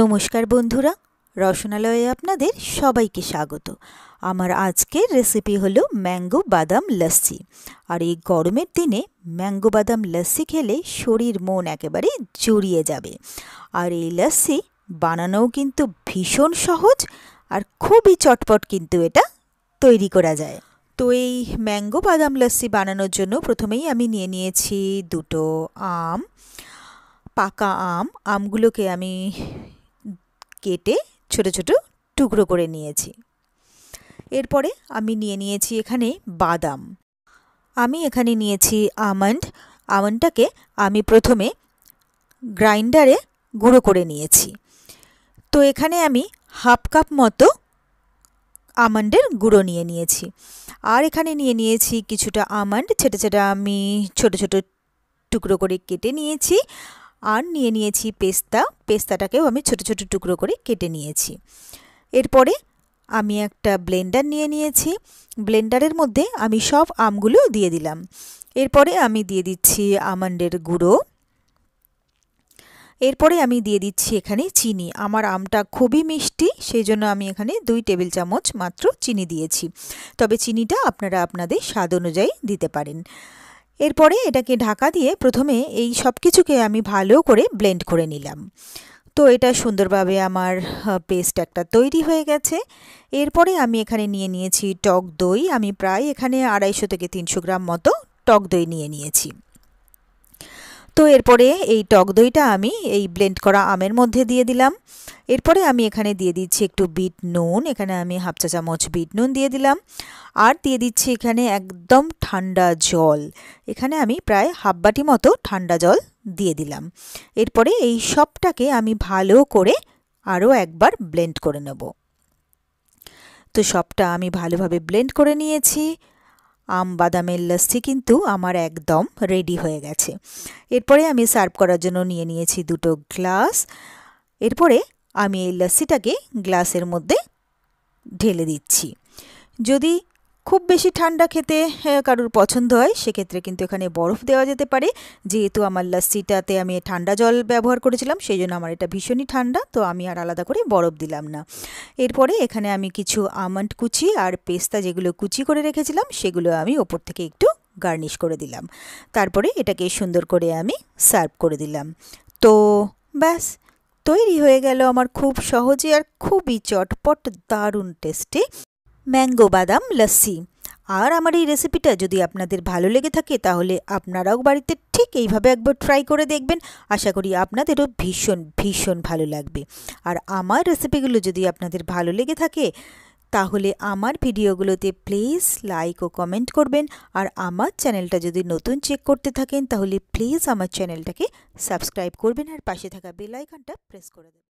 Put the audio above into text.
নমস্কার বন্ধুরা রসনালয়ে আপনাদের সবাইকে স্বাগত আমার আজকের রেসিপি হলো ম্যাঙ্গো বাদাম লস্যি আর এই গরমের দিনে ম্যাঙ্গো বাদাম লস্যি খেলে শরীর মন একেবারে জড়িয়ে যাবে আর এই লস্যি বানানোও কিন্তু ভীষণ সহজ আর খুবই চটপট কিন্তু এটা তৈরি করা যায় তো এই ম্যাঙ্গো বাদাম লস্যি বানানোর জন্য প্রথমেই আমি নিয়ে নিয়েছি দুটো আম পাকা আম আমগুলোকে আমি কেটে ছোট ছোট টুকরো করে নিয়েছি এরপরে আমি নিয়ে নিয়েছি এখানে বাদাম আমি এখানে নিয়েছি আমন্ড আমন্ডটাকে আমি প্রথমে গ্রাইন্ডারে গুঁড়ো করে নিয়েছি তো এখানে আমি হাফ কাপ মতো আমন্ডের গুঁড়ো নিয়ে নিয়েছি আর এখানে নিয়ে নিয়েছি কিছুটা আমন্ড ছেটা ছেটা আমি ছোট ছোট টুকরো করে কেটে নিয়েছি আর নিয়ে নিয়েছি পেস্তা পেস্তাটাকেও আমি ছোট ছোট টুকরো করে কেটে নিয়েছি এরপরে আমি একটা ব্লেন্ডার নিয়ে নিয়েছি ব্লেন্ডারের মধ্যে আমি সব আমগুলো দিয়ে দিলাম এরপরে আমি দিয়ে দিচ্ছি আমন্ডের গুঁড়ো এরপরে আমি দিয়ে দিচ্ছি এখানে চিনি আমার আমটা খুবই মিষ্টি সেই জন্য আমি এখানে দুই টেবিল চামচ মাত্র চিনি দিয়েছি তবে চিনিটা আপনারা আপনাদের স্বাদ অনুযায়ী দিতে পারেন এরপরে এটাকে ঢাকা দিয়ে প্রথমে এই সব কিছুকে আমি ভালো করে ব্লেন্ড করে নিলাম তো এটা সুন্দরভাবে আমার পেস্ট একটা তৈরি হয়ে গেছে এরপরে আমি এখানে নিয়ে নিয়েছি টক দই আমি প্রায় এখানে আড়াইশো থেকে তিনশো গ্রাম মতো টক দই নিয়ে নিয়েছি তো এরপরে এই টক দইটা আমি এই ব্লেন্ড করা আমের মধ্যে দিয়ে দিলাম এরপরে আমি এখানে দিয়ে দিচ্ছি একটু বিট নুন এখানে আমি হাফ চা চামচ বিট নুন দিয়ে দিলাম আর দিয়ে দিচ্ছি এখানে একদম ঠান্ডা জল এখানে আমি প্রায় হাফ বাটি মতো ঠান্ডা জল দিয়ে দিলাম এরপরে এই সবটাকে আমি ভালো করে আরও একবার ব্লেন্ড করে নেব তো সবটা আমি ভালোভাবে ব্লেন্ড করে নিয়েছি আম বাদামের লস্যি কিন্তু আমার একদম রেডি হয়ে গেছে এরপরে আমি সার্ভ করার জন্য নিয়ে নিয়েছি দুটো গ্লাস এরপরে আমি এই লস্যিটাকে গ্লাসের মধ্যে ঢেলে দিচ্ছি যদি খুব বেশি ঠান্ডা খেতে কারুর পছন্দ হয় সেক্ষেত্রে কিন্তু এখানে বরফ দেওয়া যেতে পারে যেহেতু আমার লাস্সিটাতে আমি ঠান্ডা জল ব্যবহার করেছিলাম সেই জন্য আমার এটা ভীষণই ঠান্ডা তো আমি আর আলাদা করে বরফ দিলাম না এরপরে এখানে আমি কিছু আমন্ড কুচি আর পেস্তা যেগুলো কুচি করে রেখেছিলাম সেগুলো আমি ওপর থেকে একটু গার্নিশ করে দিলাম তারপরে এটাকে সুন্দর করে আমি সার্ভ করে দিলাম তো ব্যাস তৈরি হয়ে গেল আমার খুব সহজে আর খুবই চটপট দারুণ টেস্টি ম্যাঙ্গো বাদাম লস্যি আর আমার এই রেসিপিটা যদি আপনাদের ভালো লেগে থাকে তাহলে আপনারাও বাড়িতে ঠিক এইভাবে একবার ট্রাই করে দেখবেন আশা করি আপনাদেরও ভীষণ ভীষণ ভালো লাগবে আর আমার রেসিপিগুলো যদি আপনাদের ভালো লেগে থাকে তাহলে আমার ভিডিওগুলোতে প্লিজ লাইক ও কমেন্ট করবেন আর আমার চ্যানেলটা যদি নতুন চেক করতে থাকেন তাহলে প্লিজ আমার চ্যানেলটাকে সাবস্ক্রাইব করবেন আর পাশে থাকা বেলাইকনটা প্রেস করে দেবেন